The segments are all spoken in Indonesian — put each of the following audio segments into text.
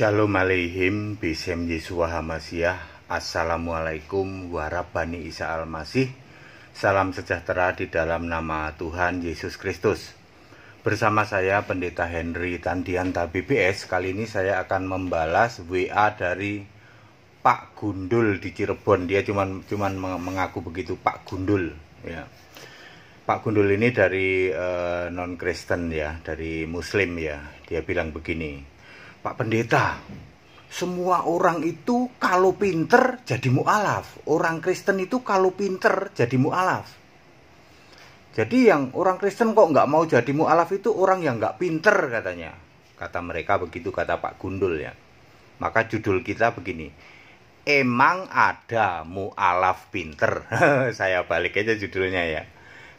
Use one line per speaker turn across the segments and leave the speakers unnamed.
Shalom Aleihim, Bishem Yesua Hamasyah Assalamualaikum warabani Isa Almasih, Salam sejahtera di dalam nama Tuhan Yesus Kristus. Bersama saya Pendeta Henry Tandianta BPS kali ini saya akan membalas WA dari Pak Gundul di Cirebon. Dia cuma cuman mengaku begitu Pak Gundul, ya. Pak Gundul ini dari uh, eh, non Kristen ya, dari Muslim ya. Dia bilang begini, Pak Pendeta, semua orang itu kalau pinter jadi mu'alaf. Orang Kristen itu kalau pinter jadi mu'alaf. Jadi yang orang Kristen kok nggak mau jadi mu'alaf itu orang yang nggak pinter katanya. Kata mereka begitu kata Pak Gundul ya. Maka judul kita begini. Emang ada mu'alaf pinter. Saya balik aja judulnya ya.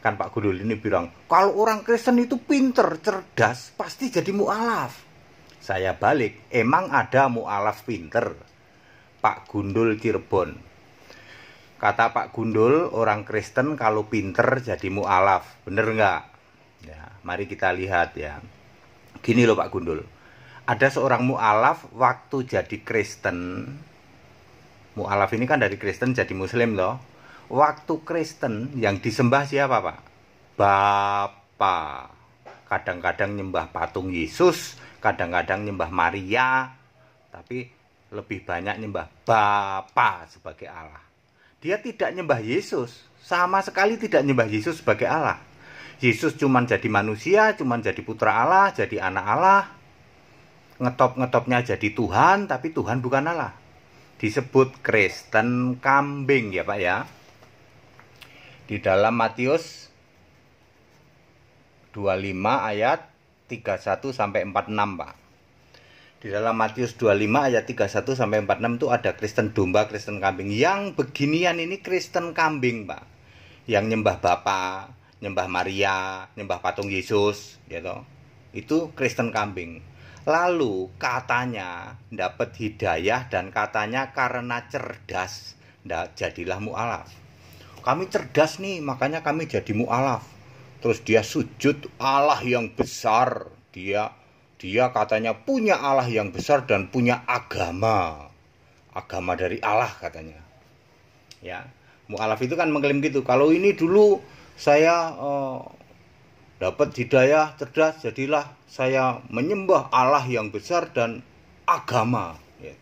Kan Pak Gundul ini bilang, kalau orang Kristen itu pinter, cerdas, pasti jadi mu'alaf saya balik, emang ada mu'alaf pinter? Pak Gundul Cirebon. Kata Pak Gundul, orang Kristen kalau pinter jadi mu'alaf. Bener nggak? Ya, mari kita lihat ya. Gini loh Pak Gundul. Ada seorang mu'alaf waktu jadi Kristen. Mu'alaf ini kan dari Kristen jadi Muslim loh. Waktu Kristen yang disembah siapa Pak? Bapak. Kadang-kadang nyembah patung Yesus, kadang-kadang nyembah Maria, tapi lebih banyak nyembah Bapa sebagai Allah. Dia tidak nyembah Yesus, sama sekali tidak nyembah Yesus sebagai Allah. Yesus cuma jadi manusia, cuma jadi putra Allah, jadi anak Allah. Ngetop-ngetopnya jadi Tuhan, tapi Tuhan bukan Allah. Disebut Kristen kambing ya Pak ya. Di dalam Matius 25 ayat 31 sampai 46 Pak. Di dalam Matius 25 ayat 31 sampai 46 itu ada Kristen domba, Kristen kambing. Yang beginian ini Kristen kambing Pak. Yang nyembah Bapa, nyembah Maria, nyembah patung Yesus gitu. Itu Kristen kambing. Lalu katanya dapat hidayah dan katanya karena cerdas, jadilah mu'alaf kami cerdas nih makanya kami jadi mu'alaf Terus dia sujud Allah yang besar. Dia dia katanya punya Allah yang besar dan punya agama. Agama dari Allah katanya. Ya. Mu'alaf itu kan mengklaim gitu. Kalau ini dulu saya eh, dapat hidayah cerdas, jadilah saya menyembah Allah yang besar dan agama. Ya.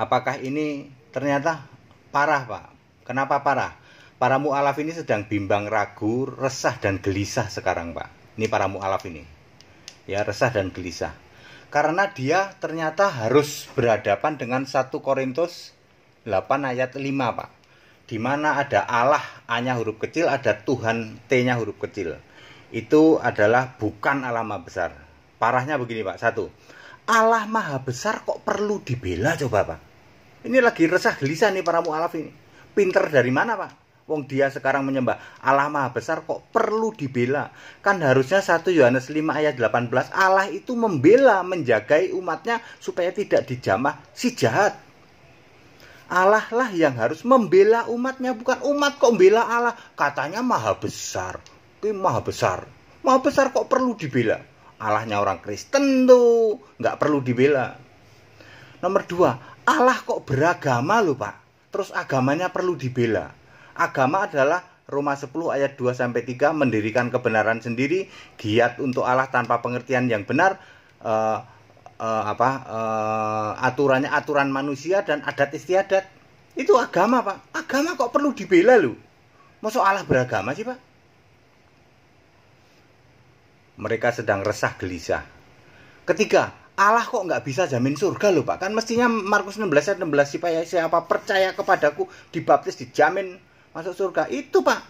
Apakah ini ternyata parah, Pak? Kenapa parah? para mu'alaf ini sedang bimbang ragu, resah dan gelisah sekarang Pak. Ini para mu'alaf ini. Ya, resah dan gelisah. Karena dia ternyata harus berhadapan dengan 1 Korintus 8 ayat 5 Pak. Di mana ada Allah hanya huruf kecil, ada Tuhan T-nya huruf kecil. Itu adalah bukan Allah besar. Parahnya begini Pak, satu. Allah maha besar kok perlu dibela coba Pak. Ini lagi resah gelisah nih para mu'alaf ini. Pinter dari mana Pak? Wong dia sekarang menyembah Allah Maha Besar kok perlu dibela? Kan harusnya 1 Yohanes 5 ayat 18 Allah itu membela, menjagai umatnya supaya tidak dijamah si jahat. Allah lah yang harus membela umatnya, bukan umat kok membela Allah. Katanya maha besar. Ini maha besar. Maha besar kok perlu dibela? Allahnya orang Kristen tuh, nggak perlu dibela. Nomor dua, Allah kok beragama loh pak. Terus agamanya perlu dibela agama adalah Roma 10 ayat 2 sampai 3 mendirikan kebenaran sendiri, giat untuk Allah tanpa pengertian yang benar, uh, uh, apa uh, aturannya aturan manusia dan adat istiadat. Itu agama, Pak. Agama kok perlu dibela lu? Masuk Allah beragama sih, Pak? Mereka sedang resah gelisah. Ketiga, Allah kok nggak bisa jamin surga loh Pak kan mestinya Markus 16 ayat 16 siapa percaya kepadaku dibaptis dijamin masuk surga itu pak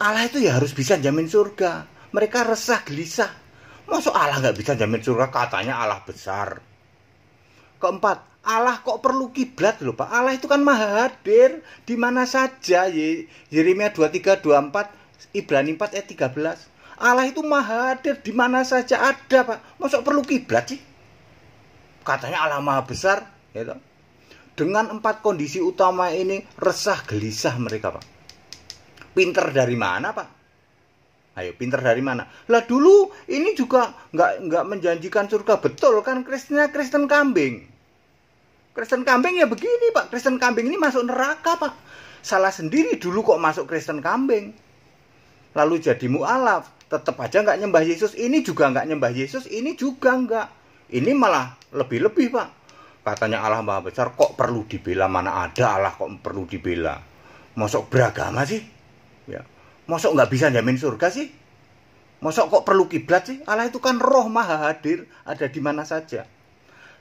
Allah itu ya harus bisa jamin surga mereka resah gelisah masuk Allah nggak bisa jamin surga katanya Allah besar keempat Allah kok perlu kiblat loh Pak. Allah itu kan maha hadir di mana saja. Yeremia dua empat Ibrani empat ayat tiga belas Allah itu maha hadir di mana saja ada Pak. Masuk perlu kiblat sih? Katanya Allah maha besar, gitu. Dengan empat kondisi utama ini resah gelisah mereka, Pak. Pinter dari mana, Pak? Ayo, pinter dari mana? Lah dulu ini juga nggak nggak menjanjikan surga betul kan Kristennya Kristen kambing. Kristen kambing ya begini pak, Kristen kambing ini masuk neraka pak. Salah sendiri dulu kok masuk Kristen kambing. Lalu jadi mu'alaf, tetap aja nggak nyembah Yesus. Ini juga nggak nyembah Yesus, ini juga nggak. Ini malah lebih-lebih pak katanya Allah maha besar kok perlu dibela mana ada Allah kok perlu dibela mosok beragama sih ya masuk nggak bisa jamin surga sih mosok kok perlu kiblat sih Allah itu kan roh maha hadir ada di mana saja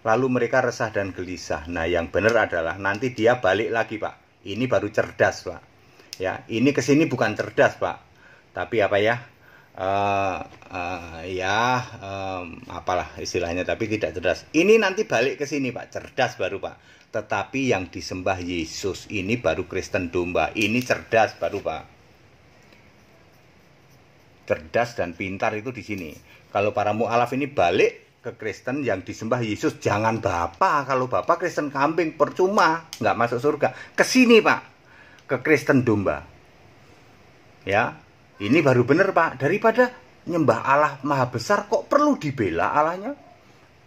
lalu mereka resah dan gelisah nah yang benar adalah nanti dia balik lagi pak ini baru cerdas pak ya ini kesini bukan cerdas pak tapi apa ya uh, ya um, apalah istilahnya tapi tidak cerdas. Ini nanti balik ke sini Pak, cerdas baru Pak. Tetapi yang disembah Yesus ini baru Kristen domba. Ini cerdas baru Pak. Cerdas dan pintar itu di sini. Kalau para mualaf ini balik ke Kristen yang disembah Yesus, jangan Bapak. Kalau Bapak Kristen kambing percuma, nggak masuk surga. Ke sini Pak, ke Kristen domba. Ya, ini baru benar Pak, daripada nyembah Allah maha besar kok perlu dibela Allahnya?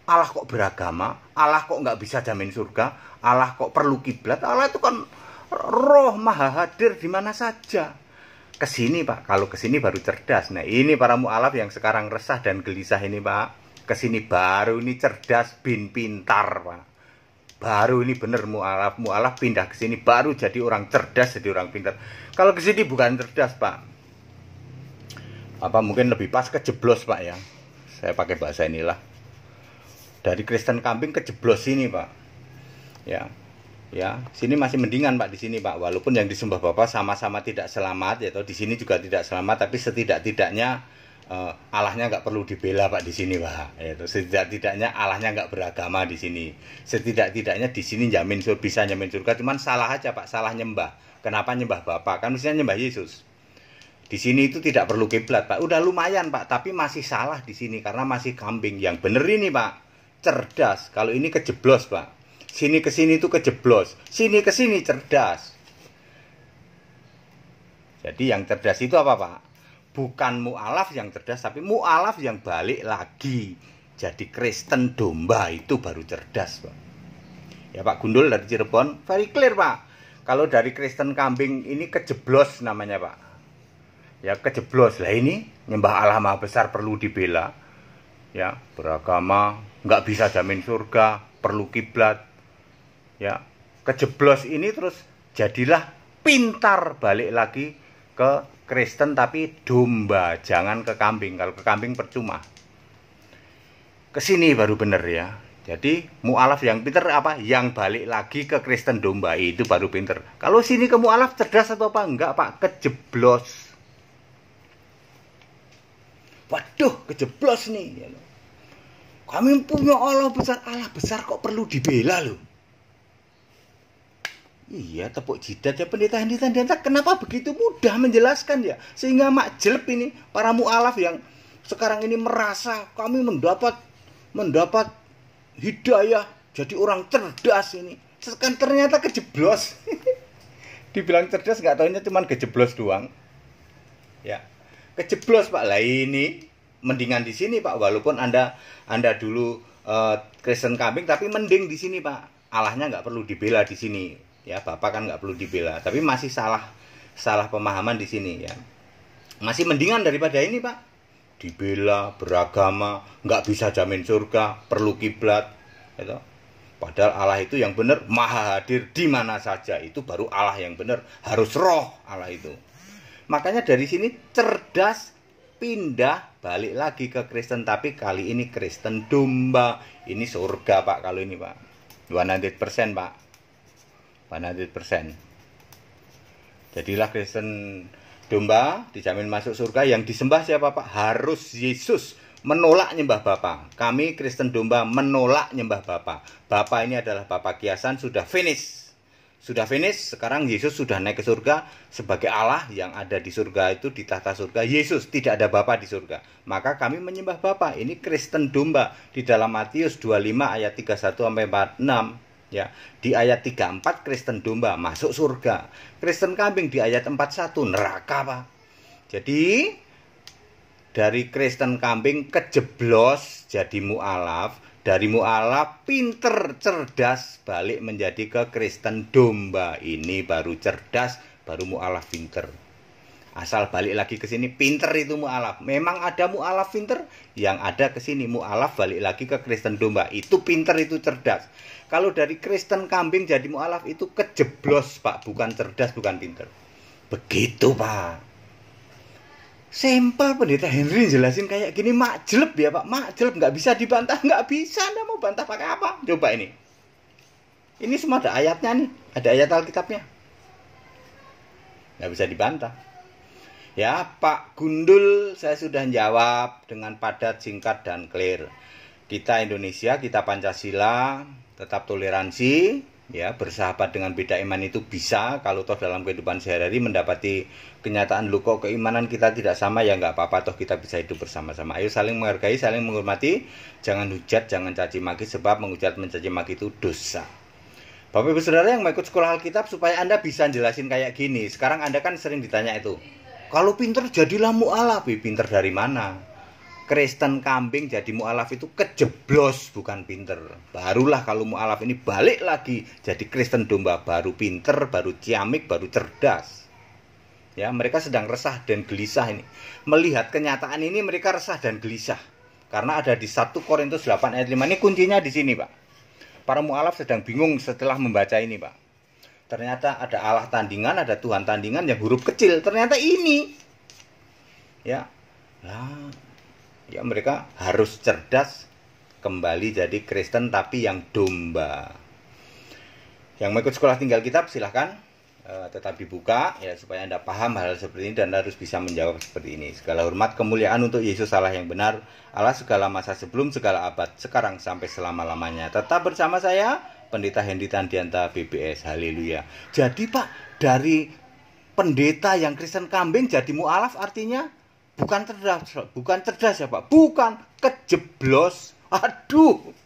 Allah kok beragama, Allah kok nggak bisa jamin surga, Allah kok perlu kiblat, Allah itu kan roh maha hadir di mana saja. Kesini Pak, kalau kesini baru cerdas. Nah ini para mu'alaf yang sekarang resah dan gelisah ini Pak. Kesini baru ini cerdas bin pintar Pak. Baru ini benar mu'alaf, mu'alaf pindah kesini baru jadi orang cerdas, jadi orang pintar. Kalau kesini bukan cerdas Pak, apa mungkin lebih pas kejeblos pak ya saya pakai bahasa inilah dari Kristen Kambing kejeblos sini pak ya ya sini masih mendingan pak di sini pak walaupun yang disembah bapak sama-sama tidak selamat ya di sini juga tidak selamat tapi setidak-tidaknya uh, Allahnya nggak perlu dibela pak di sini pak itu ya setidak-tidaknya Allahnya nggak beragama di sini setidak-tidaknya di sini jamin bisa jamin surga cuman salah aja pak salah nyembah kenapa nyembah bapak kan misalnya nyembah Yesus di sini itu tidak perlu kiblat, Pak. Udah lumayan, Pak, tapi masih salah di sini karena masih kambing. Yang bener ini, Pak. Cerdas. Kalau ini kejeblos, Pak. Sini ke sini itu kejeblos. Sini ke sini cerdas. Jadi yang cerdas itu apa, Pak? Bukan mualaf yang cerdas, tapi mualaf yang balik lagi. Jadi Kristen domba itu baru cerdas, Pak. Ya, Pak Gundul dari Cirebon, very clear, Pak. Kalau dari Kristen kambing ini kejeblos namanya, Pak ya kejeblos lah ini nyembah Allah maha besar perlu dibela ya beragama nggak bisa jamin surga perlu kiblat ya kejeblos ini terus jadilah pintar balik lagi ke Kristen tapi domba jangan ke kambing kalau ke kambing percuma Kesini baru bener ya jadi mualaf yang pinter apa yang balik lagi ke Kristen domba itu baru pinter kalau sini ke mualaf cerdas atau apa enggak pak kejeblos waduh kejeblos nih ya kami punya Allah besar Allah besar kok perlu dibela loh Iya, tepuk jidat ya pendeta-pendeta pendeta, kenapa begitu mudah menjelaskan ya? Sehingga mak jelep ini para mualaf yang sekarang ini merasa kami mendapat mendapat hidayah jadi orang cerdas ini. Sekarang ternyata kejeblos. Dibilang cerdas nggak tahunya cuman kejeblos doang. Ya, kejeblos Pak. Lah ini mendingan di sini Pak walaupun Anda Anda dulu uh, Kristen kambing tapi mending di sini Pak. Allahnya nggak perlu dibela di sini. Ya, Bapak kan nggak perlu dibela, tapi masih salah salah pemahaman di sini ya. Masih mendingan daripada ini Pak. Dibela beragama, nggak bisa jamin surga, perlu kiblat itu Padahal Allah itu yang benar maha hadir di mana saja. Itu baru Allah yang benar. Harus roh Allah itu. Makanya dari sini cerdas pindah balik lagi ke Kristen tapi kali ini Kristen domba. Ini surga Pak kalau ini Pak. 100% Pak. 100%. Jadilah Kristen domba dijamin masuk surga yang disembah siapa Pak? Harus Yesus menolak nyembah Bapa. Kami Kristen domba menolak nyembah Bapa. Bapa ini adalah Bapa kiasan sudah finish sudah finish sekarang Yesus sudah naik ke surga sebagai Allah yang ada di surga itu di tahta surga Yesus tidak ada Bapa di surga maka kami menyembah Bapa ini Kristen domba di dalam Matius 25 ayat 31 sampai 46 ya di ayat 34 Kristen domba masuk surga Kristen kambing di ayat 41 neraka Pak jadi dari Kristen kambing kejeblos jadi mualaf dari mu'alaf pinter cerdas balik menjadi ke Kristen domba ini baru cerdas baru mu'alaf pinter asal balik lagi ke sini pinter itu mu'alaf memang ada mu'alaf pinter yang ada ke sini mu'alaf balik lagi ke Kristen domba itu pinter itu cerdas kalau dari Kristen kambing jadi mu'alaf itu kejeblos pak bukan cerdas bukan pinter begitu pak Sampel pendeta Henry jelasin kayak gini mak jelep ya pak, mak jelep nggak bisa dibantah, nggak bisa, anda mau bantah pakai apa? Coba ini. Ini semua ada ayatnya nih, ada ayat Alkitabnya. Nggak bisa dibantah. Ya Pak Gundul saya sudah jawab dengan padat, singkat, dan clear. Kita Indonesia, kita Pancasila, tetap toleransi, ya bersahabat dengan beda iman itu bisa kalau toh dalam kehidupan sehari-hari mendapati kenyataan lu kok keimanan kita tidak sama ya nggak apa-apa toh kita bisa hidup bersama-sama ayo saling menghargai saling menghormati jangan hujat jangan caci maki sebab menghujat mencaci maki itu dosa Bapak Ibu Saudara yang ikut sekolah Alkitab supaya Anda bisa jelasin kayak gini. Sekarang Anda kan sering ditanya itu. Kalau pinter jadilah mu'alaf. Pinter dari mana? Kristen kambing jadi mualaf itu kejeblos bukan pinter. Barulah kalau mualaf ini balik lagi jadi Kristen domba baru pinter, baru ciamik, baru cerdas. Ya, mereka sedang resah dan gelisah ini. Melihat kenyataan ini mereka resah dan gelisah. Karena ada di 1 Korintus 8 ayat 5 ini kuncinya di sini, Pak. Para mualaf sedang bingung setelah membaca ini, Pak. Ternyata ada Allah tandingan, ada Tuhan tandingan yang huruf kecil. Ternyata ini. Ya. Lah, ya mereka harus cerdas kembali jadi Kristen tapi yang domba. Yang mengikut sekolah tinggal kitab silahkan eh, tetapi buka ya supaya Anda paham hal seperti ini dan harus bisa menjawab seperti ini. Segala hormat kemuliaan untuk Yesus Allah yang benar, Allah segala masa sebelum segala abad, sekarang sampai selama-lamanya. Tetap bersama saya Pendeta Hendi Tandianta BBS. Haleluya. Jadi Pak, dari pendeta yang Kristen kambing jadi mualaf artinya bukan cerdas bukan cerdas ya pak bukan kejeblos aduh